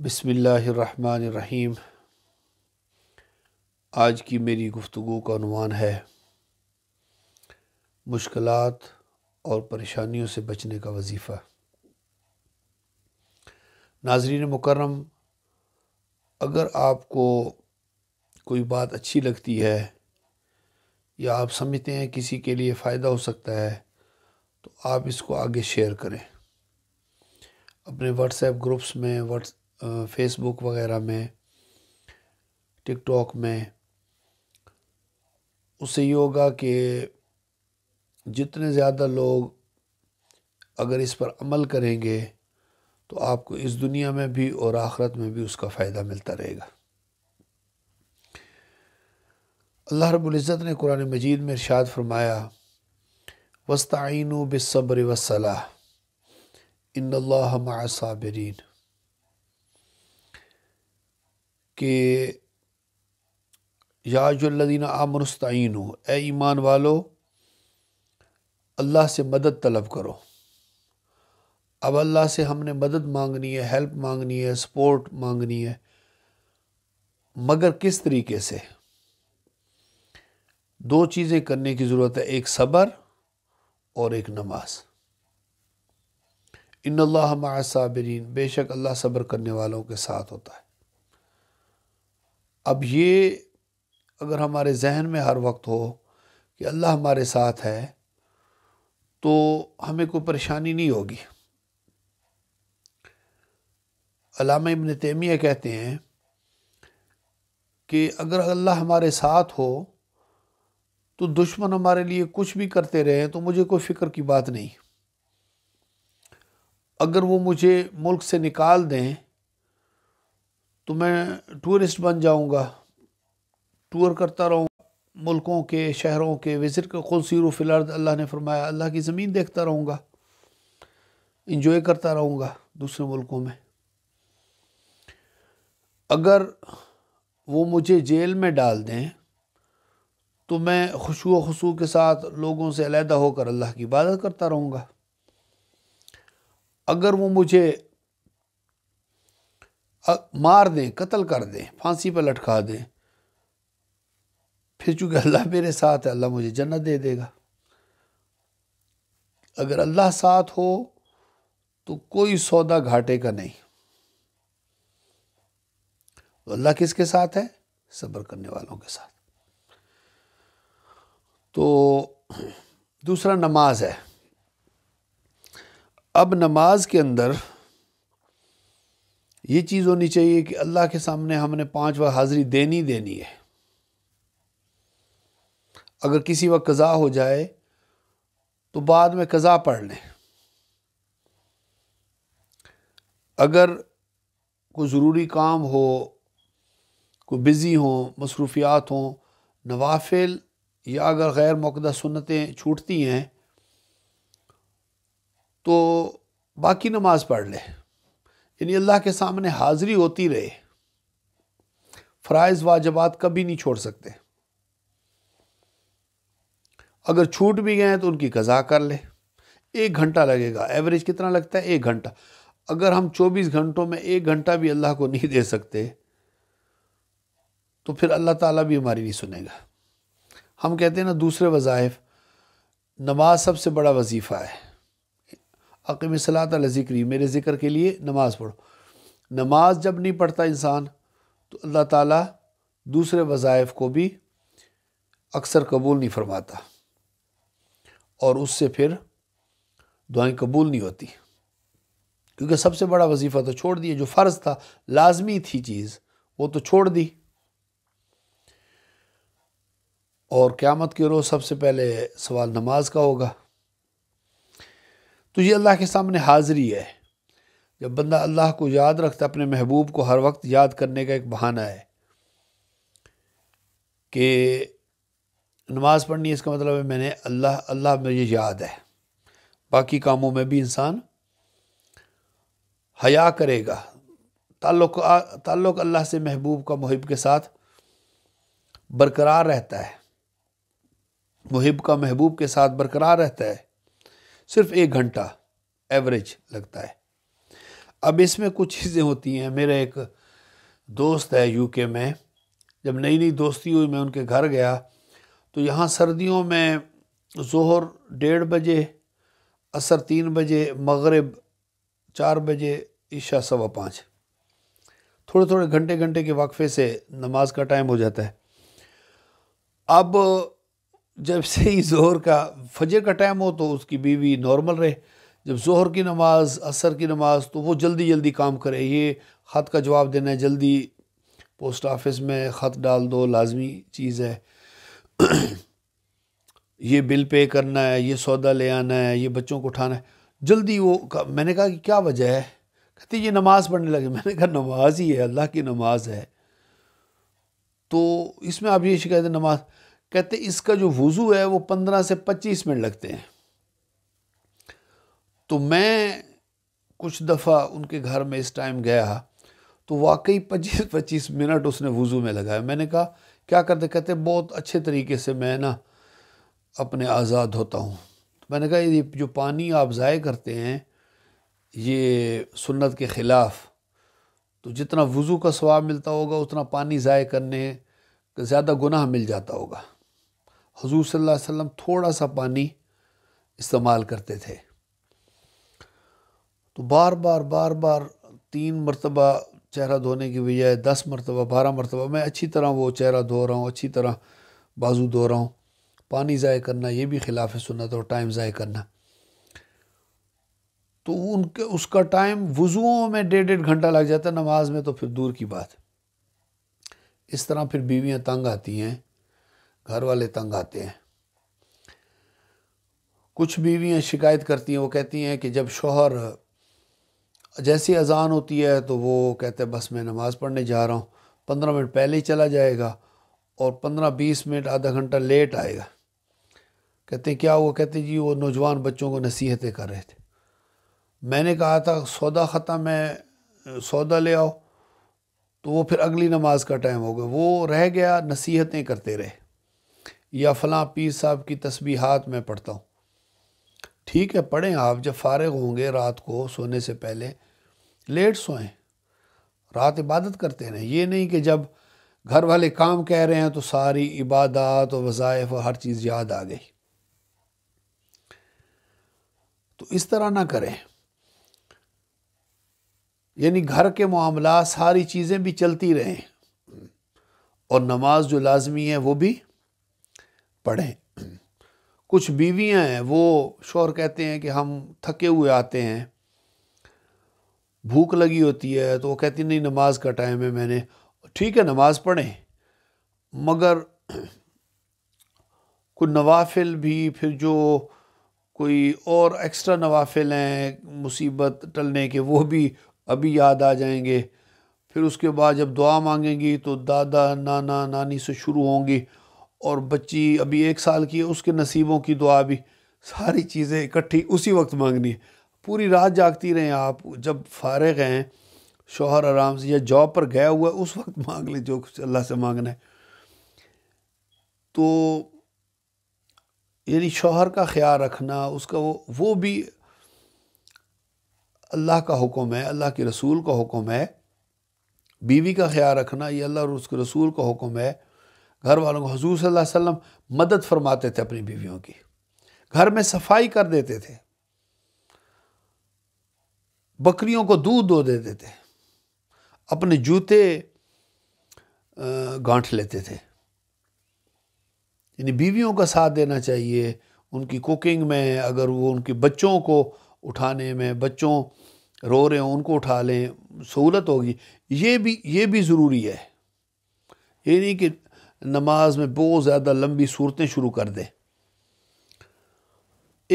बसमीम आज की मेरी गुफ्तु का अनुमान है मुश्किल और परेशानियों से बचने का वजीफ़ा नाजरीन मकरम अगर आपको कोई बात अच्छी लगती है या आप समझते हैं किसी के लिए फ़ायदा हो सकता है तो आप इसको आगे शेयर करें अपने व्हाट्सएप ग्रुप्स में व्हाट्स फेसबुक वगैरह में टिकटॉक में उससे ये होगा कि जितने ज़्यादा लोग अगर इस पर अमल करेंगे तो आपको इस दुनिया में भी और आखरत में भी उसका फ़ायदा मिलता रहेगा अल्लाह रब्ज़त ने कुरान मजीद में इरशाद फरमाया वस्ताइन बिसब्र वसलाह इन मासाबरीन कि याजुल्लिन आमनस्तीन हो ए ईमान वालो अल्लाह से मदद तलब करो अब अल्लाह से हमने मदद मांगनी है हेल्प मांगनी है सपोर्ट मांगनी है मगर किस तरीके से दो चीज़ें करने की ज़रूरत है एक सब्र और एक नमाज इन अल्लाह मासाबरीन बेशक अल्लाह सब्र करने वालों के साथ होता है अब ये अगर हमारे जहन में हर वक्त हो कि अल्लाह हमारे साथ है तो हमें कोई परेशानी नहीं होगी अलामा इबन तैमिया कहते हैं कि अगर अल्लाह हमारे साथ हो तो दुश्मन हमारे लिए कुछ भी करते रहे तो मुझे कोई फ़िक्र की बात नहीं अगर वो मुझे मुल्क से निकाल दें तो मैं टूरिस्ट बन जाऊंगा टूर करता रहूँगा मुल्कों के शहरों के विजिट का खुद सीर फिलहाल अल्लाह ने फरमाया अल्लाह की ज़मीन देखता रहूँगा इंजॉय करता रहूँगा दूसरे मुल्कों में अगर वो मुझे जेल में डाल दें तो मैं खुशू खसू के साथ लोगों से अलहदा होकर अल्लाह की इबादत करता रहूँगा अगर वो मुझे मार दें कत्ल कर दें फांसी पर लटका दें फिर चूँकि अल्लाह मेरे साथ है अल्लाह मुझे जन्नत दे देगा अगर अल्लाह साथ हो तो कोई सौदा घाटे का नहीं तो अल्लाह किसके साथ है सब्र करने वालों के साथ तो दूसरा नमाज है अब नमाज के अंदर ये चीज़ होनी चाहिए कि अल्लाह के सामने हमने पांच वक्त हाज़िरी देनी देनी है अगर किसी वक्त कज़ा हो जाए तो बाद में कज़ा पढ़ लें अगर कोई ज़रूरी काम हो कोई बिज़ी हो मसरूफियात हों नवाफिल या अगर गैर मौकदा सुन्नतें छूटती हैं तो बाकी नमाज़ पढ़ लें यानी अल्लाह के सामने हाजिरी होती रहे फ़राइज़ वाजबात कभी नहीं छोड़ सकते अगर छूट भी गए तो उनकी कज़ा कर ले एक घंटा लगेगा एवरेज कितना लगता है एक घंटा अगर हम 24 घंटों में एक घंटा भी अल्लाह को नहीं दे सकते तो फिर अल्लाह ताला भी हमारी नहीं सुनेगा हम कहते हैं ना दूसरे वज़ाइफ नमाज सबसे बड़ा वजीफ़ा है अकम सलात ज़िक्री मेरे ज़िक्र के लिए नमाज़ पढ़ो नमाज जब नहीं पढ़ता इंसान तो अल्लाह ताला दूसरे वज़ाइफ़ को भी अक्सर कबूल नहीं फरमाता और उससे फिर दुआएं कबूल नहीं होती क्योंकि सबसे बड़ा वजीफ़ा तो छोड़ दिया जो फ़र्ज़ था लाजमी थी चीज़ वो तो छोड़ दी और क़्यामत के रोज़ सबसे पहले सवाल नमाज का होगा तो ये अल्लाह के सामने हाज़िरी है जब बंदा अल्लाह को याद रखता अपने महबूब को हर वक्त याद करने का एक बहाना है कि नमाज़ पढ़नी इसका मतलब है मैंने अल्लाह अल्लाह मुझे याद है बाकी कामों में भी इंसान हया करेगा ताल्लुक ताल्लुक अल्लाह से महबूब का मुहिब के साथ बरकरार रहता है मुहिब का महबूब के साथ बरकरार रहता है सिर्फ एक घंटा एवरेज लगता है अब इसमें कुछ चीज़ें होती हैं मेरा एक दोस्त है यूके में जब नई नई दोस्ती हुई मैं उनके घर गया तो यहाँ सर्दियों में जोहर डेढ़ बजे असर तीन बजे मगरब चार बजे ईशा सवा पाँच थोड़े थोड़े घंटे घंटे के वक्फे से नमाज का टाइम हो जाता है अब जब से ही जहर का फजर का टाइम हो तो उसकी बीवी नॉर्मल रहे जब जहर की नमाज असर की नमाज तो वो जल्दी जल्दी काम करे ये ख़त का जवाब देना है जल्दी पोस्ट ऑफिस में ख़त डाल दो लाजमी चीज़ है ये बिल पे करना है ये सौदा ले आना है ये बच्चों को उठाना है जल्दी वो मैंने कहा कि क्या वजह है कहते ये नमाज़ पढ़ने लगे मैंने कहा नमाज ही है अल्लाह की नमाज है तो इसमें आप ये शिकायत नमाज़ कहते इसका जो वज़ू है वो पंद्रह से पच्चीस मिनट लगते हैं तो मैं कुछ दफ़ा उनके घर में इस टाइम गया तो वाकई पच्चीस पच्चीस मिनट उसने वज़ू में लगाया मैंने कहा क्या करते कहते बहुत अच्छे तरीके से मैं ना अपने आज़ाद होता हूँ तो मैंने कहा ये जो पानी आप ज़ाय करते हैं ये सुन्नत के ख़िलाफ़ तो जितना वज़ू का स्वाब मिलता होगा उतना पानी ज़ाय करने का ज़्यादा गुनाह मिल जाता होगा हजूर सल्लल्लाहु थोड़ा सा पानी इस्तेमाल करते थे तो बार बार बार बार तीन मरतबा चेहरा धोने की बजाय दस मरतबा बारह मरतबा मैं अच्छी तरह वो चेहरा धो रहा हूँ अच्छी तरह बाजू धो रहा हूँ पानी ज़ाय करना ये भी खिलाफ सुनत और टाइम ज़ाय करना तो उनके उसका टाइम वज़ुओं में डेढ़ डेढ़ घंटा लग जाता है नमाज में तो फिर दूर की बात इस तरह फिर बीवियाँ तंग आती हैं घर वाले तंग आते हैं कुछ बीवियाँ शिकायत करती हैं वो कहती हैं कि जब शोहर जैसी अजान होती है तो वो कहते हैं बस मैं नमाज़ पढ़ने जा रहा हूँ पंद्रह मिनट पहले ही चला जाएगा और पंद्रह बीस मिनट आधा घंटा लेट आएगा कहते हैं क्या वो कहते जी वो नौजवान बच्चों को नसीहतें कर रहे थे मैंने कहा था सौदा ख़त्म है सौदा ले आओ तो वो फिर अगली नमाज का टाइम हो गया वो रह गया नसीहतें करते रहे या फलां पीर साहब की तस्बीहात में पढ़ता हूँ ठीक है पढ़ें आप जब फारग होंगे रात को सोने से पहले लेट सोएं रात इबादत करते रहें ये नहीं कि जब घर वाले काम कह रहे हैं तो सारी इबादत और वज़ाइफ और हर चीज़ याद आ गई तो इस तरह ना करें यानी घर के मामला सारी चीज़ें भी चलती रहें और नमाज जो लाजमी है वो भी पढ़ें कुछ बीवियां हैं वो शोर कहते हैं कि हम थके हुए आते हैं भूख लगी होती है तो वो कहती नहीं नमाज का टाइम है मैंने ठीक है नमाज पढ़ें मगर कुछ नवाफिल भी फिर जो कोई और एक्स्ट्रा नवाफिल हैं मुसीबत टलने के वो भी अभी याद आ जाएंगे फिर उसके बाद जब दुआ मांगेंगी तो दादा नाना नानी से शुरू होंगी और बच्ची अभी एक साल की है उसके नसीबों की दुआ भी सारी चीज़ें इकट्ठी उसी वक्त मांगनी है पूरी रात जागती रहें आप जब फारग हैं शोहर आराम से या जॉब पर गया हुआ है उस वक्त मांग लें जो कुछ अल्लाह से मांगना है तो यानी शोहर का ख्याल रखना उसका वो वो भी अल्लाह का हुक्म है अल्लाह के रसूल का हुक्म है बीवी का ख्याल रखना ये अल्लाह और उसके रसूल का हुक्म है घर वालों को हजूर सल्लल्लाहु अलैहि मदद फरमाते थे अपनी बीवियों की घर में सफाई कर देते थे बकरियों को दूध दो देते थे अपने जूते गांठ लेते थे यानी बीवियों का साथ देना चाहिए उनकी कुकिंग में अगर वो उनके बच्चों को उठाने में बच्चों रो रहे हों उनको उठा लें सहूलत होगी ये भी ये भी ज़रूरी है ये नहीं कि नमाज में बहुत ज़्यादा लंबी सूरतें शुरू कर दे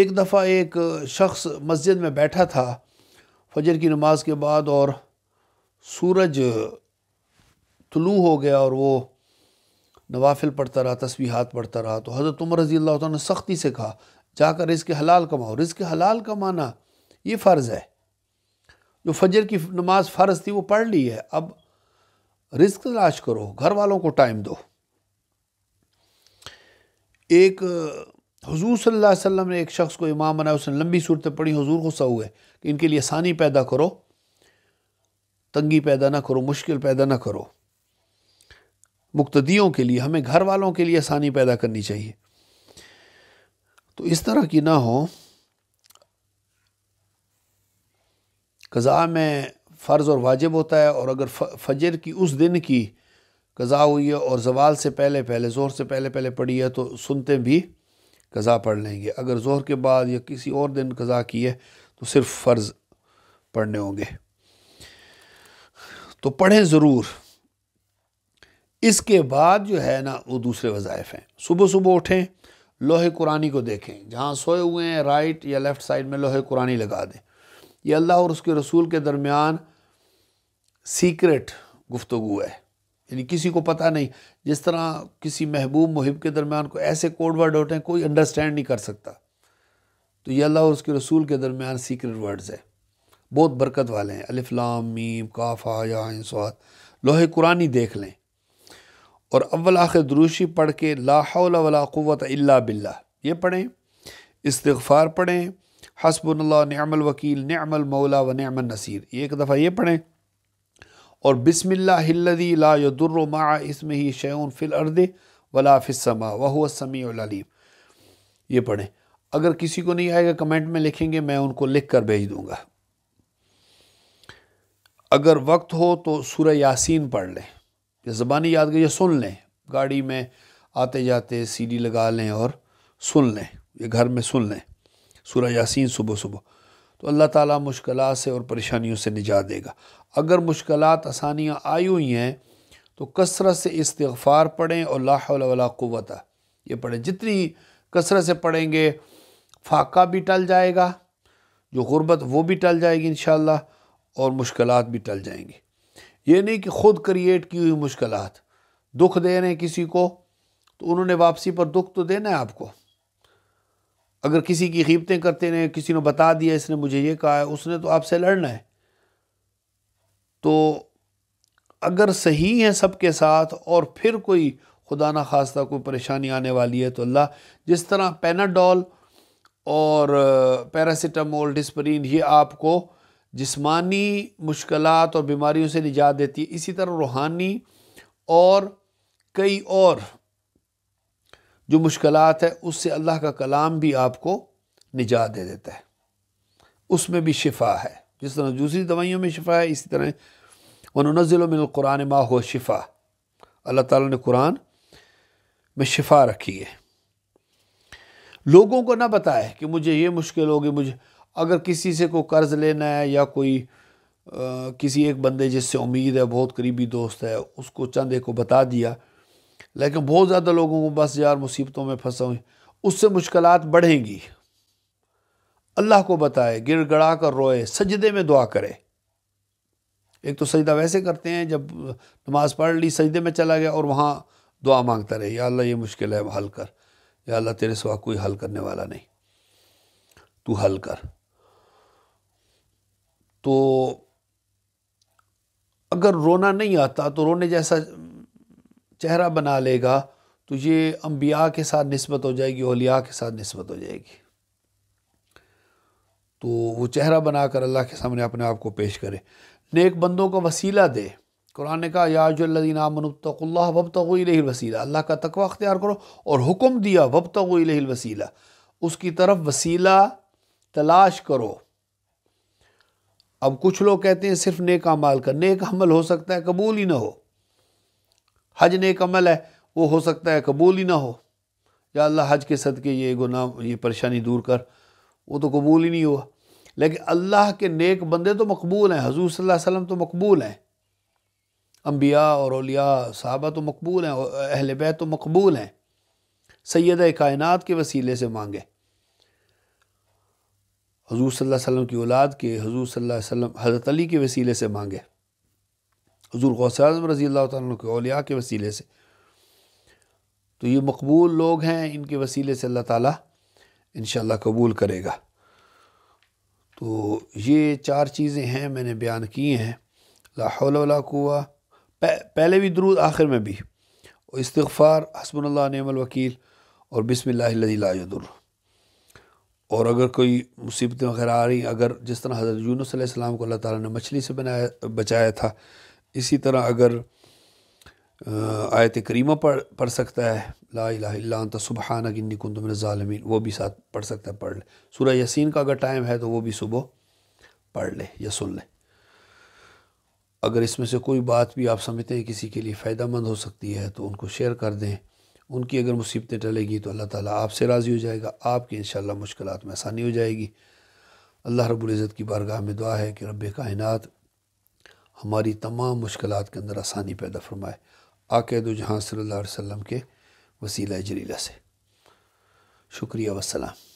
एक दफ़ा एक शख्स मस्जिद में बैठा था फजर की नमाज के बाद और सूरज तुलू हो गया और वो नवाफिल पढ़ता रहा तस्वीहात पढ़ता रहा तो हज़रत उमर रज़ी अल्लाह ने सख्ती से कहा जाकर इसके हलाल कमाओ इसके हलाल कमाना ये फ़र्ज़ है जो फजर की नमाज फ़र्ज़ थी वो पढ़ ली है अब रिज्क तलाश करो घर वालों को टाइम दो एक हजूर सल्ला वसम ने एक शख्स को इमाम बनाया उसने लंबी सूरत पढ़ी हजूर गुस्सा हुए कि इनके लिए आसानी पैदा करो तंगी पैदा ना करो मुश्किल पैदा ना करो मुक्तदियों के लिए हमें घर वालों के लिए आसानी पैदा करनी चाहिए तो इस तरह की ना हो कज़ा में फ़र्ज़ और वाजिब होता है और अगर फजर की उस दिन की कज़ा हुई है और जवाल से पहले पहले ज़ोर से पहले पहले पढ़ी है तो सुनते भी कज़ा पढ़ लेंगे अगर ज़ोर के बाद या किसी और दिन कज़ा की है तो सिर्फ फ़र्ज़ पढ़ने होंगे तो पढ़ें ज़रूर इसके बाद जो है ना वो दूसरे वज़ाइफ हैं सुबह सुबह उठें लोहे कुरानी को देखें जहाँ सोए हुए हैं राइट या लेफ़्ट साइड में लोहे कुरानी लगा दें ये अल्लाह और उसके रसूल के दरमियान सीक्रेट गुफ्तु है यानी किसी को पता नहीं जिस तरह किसी महबूब मुहिब के दरमियान को ऐसे कोड वर्ड होते हैं कोई अंडरस्टैंड नहीं कर सकता तो ये अल्लाह और उसके रसूल के दरमियान सीक्रेट वर्ड्स है बहुत बरकत वाले हैं अलिफ्लाम मीम काफ़ा या स्वाद लोहे कुरानी देख लें और अव्वल आखिर दरूशी पढ़ के लाहौल वलाक़वत अल्ला बिल्ला ये पढ़ें इस्तफ़ार पढ़ें हसबुल्ला नमल वकील नमल मौला व नमल नसीर एक दफ़ा ये पढ़ें और बिसमिल्लादी ला इसमें ही शैन फ़िल अर्द वला फ़िसमा वह समीम ये पढ़ें अगर किसी को नहीं आएगा कमेंट में लिखेंगे मैं उनको लिख कर भेज दूँगा अगर वक्त हो तो सुर यासिन पढ़ लें या ज़बानी याद कर सुन लें गाड़ी में आते जाते सी डी लगा लें और सुन लें या घर में सुन लें सुर यासिन सुबह सुबह तो अल्लाह ताला मुश्किल से और परेशानियों से निजात देगा अगर मुश्किल आसानियाँ आई हुई हैं तो कसरत से इस्तफ़ार पढ़ें और लाहौलवलावत ये पढ़ें जितनी कसरत से पढ़ेंगे फाका भी टल जाएगा जो गुर्बत वो भी टल जाएगी इन और मुश्किल भी टल जाएंगी ये नहीं कि ख़ुद क्रिएट की हुई मुश्किल दुख दे रहे हैं किसी को तो उन्होंने वापसी पर दुख तो देना है आपको अगर किसी की कीमतें करते रहे किसी ने बता दिया इसने मुझे ये कहा है उसने तो आपसे लड़ना है तो अगर सही है सबके साथ और फिर कोई खुदा ना खास्ता कोई परेशानी आने वाली है तो अल्लाह जिस तरह पैनाडॉल और पैरासीटामोल डिस्परिन ये आपको जिस्मानी मुश्किल और बीमारियों से निजात देती है इसी तरह रूहानी और कई और जो मुश्किल है उससे अल्लाह का कलाम भी आपको निजात दे देता है उसमें भी शिफा है जिस तरह दूसरी दवाइयों में शिफा है इसी तरह वनज़िलों में कुरान माह हो शिफा अल्लाह ताला ने कुरान में शिफा रखी है लोगों को ना बताए कि मुझे ये मुश्किल होगी मुझे अगर किसी से कोई कर्ज़ लेना है या कोई आ, किसी एक बंदे जिससे उम्मीद है बहुत करीबी दोस्त है उसको चंदे को बता दिया लेकिन बहुत ज़्यादा लोगों को बस यार मुसीबतों में फंसा हुई उससे मुश्किल बढ़ेंगी अल्लाह को बताए गिर गड़ा कर रोए सजदे में दुआ करे एक तो सजदा वैसे करते हैं जब नमाज पढ़ ली सजदे में चला गया और वहाँ दुआ मांगता रहे या अल्लाह ये मुश्किल है हल कर या अल्लाह तेरे सिवा कोई हल करने वाला नहीं तू हल कर तो अगर रोना नहीं आता तो रोने जैसा चेहरा बना लेगा तो ये अम्बिया के साथ नस्बत हो जाएगी अलिया के साथ नस्बत हो जाएगी तो वो चेहरा बना कर अल्लाह के सामने अपने आप को पेश करे नेक बंदों को वसीला दे कुरान ने कहा याजुल्लिन आमनतल्ला वब तगल वसीला अल्लाह का तकवा अख्तियार करो और हुक्म दिया वब तगल वसीला उसकी तरफ वसीला तलाश करो अब कुछ लोग कहते हैं सिर्फ नेक अमाल का नेक अमल हो सकता है कबूल ही ना हो हज एक अमल है वो हो सकता है कबूल ही ना हो या अल्लाह हज के सद के ये गुनाह ये परेशानी दूर कर वो तो कबूल ही नहीं हुआ लेकिन अल्लाह के नेक बंदे तो मकबूल हैं हजूर सल्लल्लाहु अलैहि वसल्लम तो मकबूल हैं अम्बिया और अलिया साहबा तो मकबूल हैं अहल बैत तो मकबूल हैं सैद कायनात के वसीले से मांगे हजूर सल्लल्लाहु अलैहि वसल्लम की औलाद के हजूर सल्लल्लाहु अलैहि वसल्लम हज़रत अली के वसीले से मांगे हजूर गौसम रज़ी अल्लाह के के वसीले से तो ये मकबूल लोग हैं इनके वसीले से अल्लाह ताला इन कबूल करेगा तो ये चार चीज़ें हैं मैंने बयान की हैं लाहौला कुआ पहले भी दरूद आखिर में भी और इस्तफ़ार हसबल्ला नमल और बिसमिल्लाजुर और अगर कोई मुसीबतें वगैरह आ रही अगर जिस तरह हज़रत यूनुसम को अल्लाह ताला ने मछली से बनाया बचाया था इसी तरह अगर आयत करीमा पढ़ पढ़ सकता है ला लाला सुबहाना गिन्नी कुन तुमने ालमीन वो भी साथ पढ़ सकता है पढ़ ले सूर्य यसिन का अगर टाइम है तो वो भी सुबह पढ़ ले या सुन ले अगर इसमें से कोई बात भी आप समझते हैं किसी के लिए फ़ायदा मंद हो सकती है तो उनको शेयर कर दें उनकी अगर मुसीबतें टलेगी तो अल्लाह ताली आपसे राज़ी हो जाएगा आपकी इन मुश्किल में आसानी हो जाएगी अल्लाह रबुल्ज़त की बारगाह में दुआ है कि रब कायनत हमारी तमाम मुश्किल के अंदर आसानी पैदा फरमाए आकेद जहाँ सल्ला वसम के वसीला जलीला से शुक्रिया वसलाम